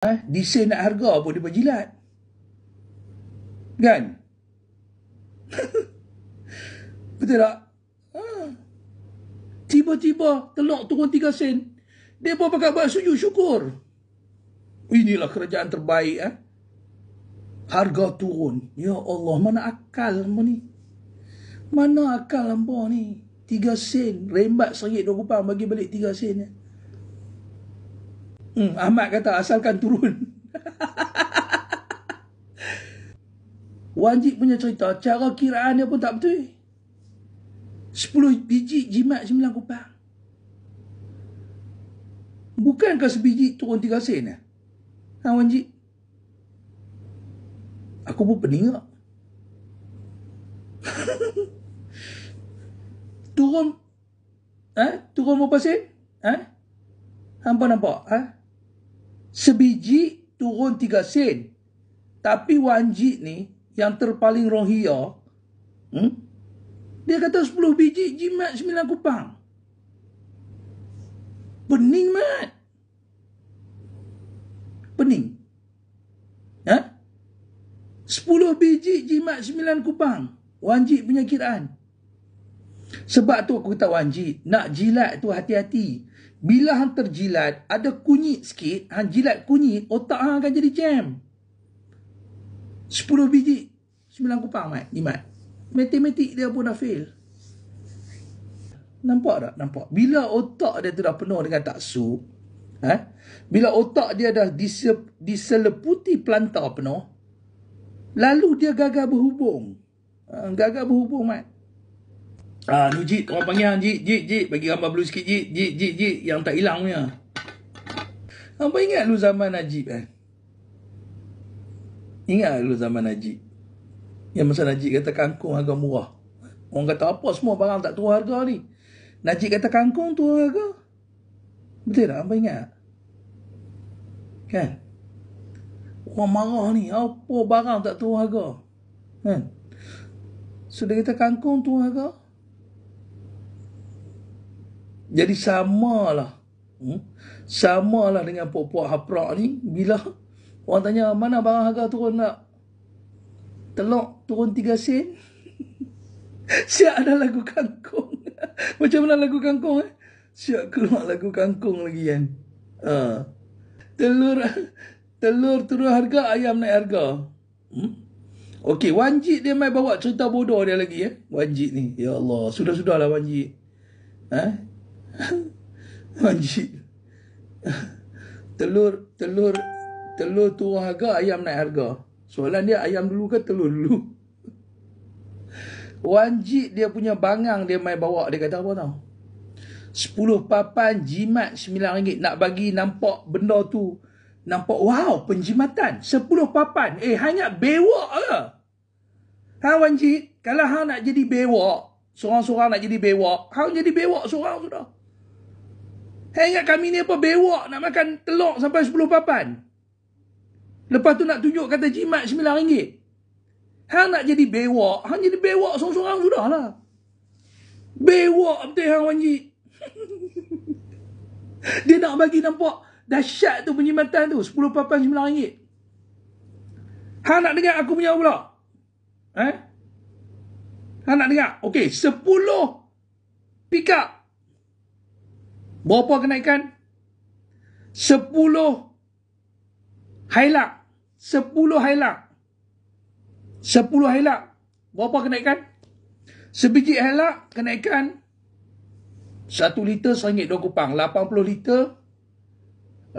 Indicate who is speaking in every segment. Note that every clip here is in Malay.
Speaker 1: eh, disen nak harga pun dia berjilat kan betul tak ha. tiba-tiba telur turun tiga sen dia pun pakai buat sujud syukur inilah kerajaan terbaik eh. harga turun ya Allah mana akal hamba ni mana akal hamba ni 3 sen rembat serit dua pang bagi balik tiga sen eh. Hmm, Ahmad kata asalkan turun. Wajib punya cerita, cara kiraan dia pun tak betul. 10 biji jimat 9 kupang. Bukan Bukankah sebiji turun 3 sen? Eh? Ha, Wajib? Aku pun peningak. turun ha? turun berapa sen? Ha? Hampa nampak? Ha? sebiji turun tiga sen. Tapi wanji ni yang terpaling rohia, ya, hmm? dia kata sepuluh biji jimat sembilan kupang. Pening mat. Pening. Ha? 10 biji jimat sembilan kupang. Wanji punya kiraan. Sebab tu aku kata wanjit, nak jilat tu hati-hati. Bila hang terjilat, ada kunyit sikit, hang jilat kunyit, otak hang akan jadi jam. 10 biji, 9 kupang, Mat. Ni, Mat. Matematik dia pun dah fail. Nampak tak? Nampak. Bila otak dia tu dah penuh dengan taksu, eh? Ha? bila otak dia dah diseleputi pelantar penuh, lalu dia gagal berhubung. Ha, gagal berhubung, Mat. Ah, uh, ni Jit, orang panggil Jit, ah, Jit, Jit, Jit. Bagi gambar blue sikit, Jit, Jit, Jit, Jit. Yang tak hilang punya. Apa ingat lu zaman Najib Eh? Ingat lu zaman Najib? Yang masa Najib kata kangkung harga murah. Orang kata apa semua barang tak turun harga ni? Najib kata kangkung turun harga? Betul tak? Apa ingat? Kan? Orang marah ni. Apa barang tak turun harga? Kan? So dia kata kangkung turun harga? Jadi samalah. Hmm? Samalah dengan puak-puak haprak ni. Bila orang tanya mana barang harga turun nak? Telok turun tiga sen? Siap ada lagu kangkung. Macam mana lagu kangkung eh? Siap keluar lagu kangkung lagi kan? Uh. Telur telur turun harga, ayam naik harga. Hmm? Okey, Wanjit dia mai bawa cerita bodoh dia lagi eh. Wanjit ni. Ya Allah, sudah-sudahlah Wanjit. Eh? Manji. Telur, telur, telur tu harga, ayam naik harga. Soalan dia ayam dulu ke telur dulu? Wanji dia punya bangang dia mai bawa dia kata apa tau? Sepuluh papan jimat sembilan ringgit nak bagi nampak benda tu nampak wow penjimatan sepuluh papan eh hanya bewok ke? Ha Wanjik kalau ha nak jadi bewok seorang-seorang nak jadi bewok Ha jadi bewok seorang sudah. Saya ingat kami ni apa bewak nak makan telur sampai 10 papan. Lepas tu nak tunjuk kata jimat RM9. Hang nak jadi bewak, hang jadi bewak seorang-seorang sudah lah. Bewak betul hang wanji. Dia nak bagi nampak dahsyat tu penjimatan tu 10 papan RM9. Hang nak dengar aku punya pula? Eh? Hang nak dengar? Okey, 10 pick up Berapa kenaikan? 10 hilak 10 hilak 10 hilak Berapa kenaikan? Sebiji hilak kenaikan 1 liter seringgit 2 kupang. 80 liter. 80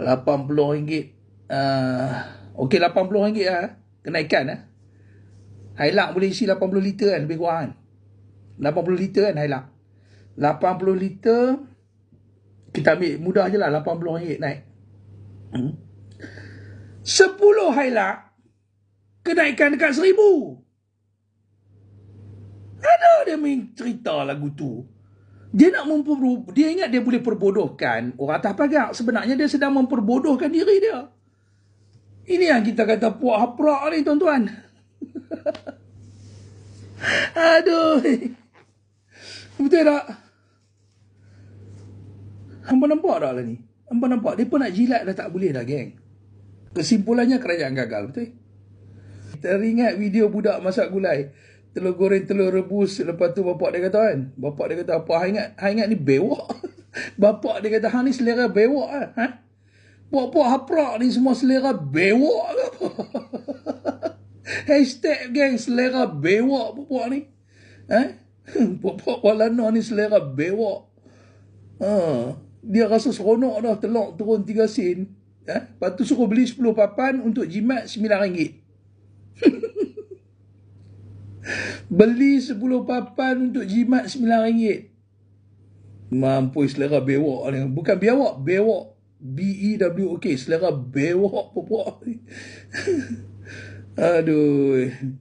Speaker 1: ringgit. Uh, Okey 80 ringgit lah. Uh, kenaikan ah. lah. hilak boleh isi 80 liter kan lebih kurang kan. 80 liter hilak hailak. 80 liter kita ambil mudah je lah, RM80 naik. Hmm? Sepuluh hmm? hailak, kenaikan dekat RM1,000. Ada dia main cerita lagu tu. Dia nak memperub, dia ingat dia boleh perbodohkan orang atas pagar. Sebenarnya dia sedang memperbodohkan diri dia. Ini yang kita kata puak haprak ni tuan-tuan. Aduh. Betul tak? Hampa nampak dah lah ni. Hampa nampak. pun nak jilat dah tak boleh dah, geng. Kesimpulannya kerajaan gagal, betul? Teringat video budak masak gulai. Telur goreng, telur rebus. Lepas tu bapak dia kata kan. Bapak dia kata apa? Ha ingat, ha ingat ni bewak. bapak dia kata, ha ni selera bewak lah. Ha? Buat-buat haprak ni semua selera bewak ke apa? Hashtag geng selera bewak buat ni. Ha? Buat-buat walana ni selera bewak. Ha? dia rasa seronok dah telur turun 3 sen. Ha? Lepas tu suruh beli 10 papan untuk jimat RM9. beli 10 papan untuk jimat RM9. Mampu selera bewak ni. Bukan biawak, bewak. B-E-W-O-K. E selera bewak pokok. Aduh.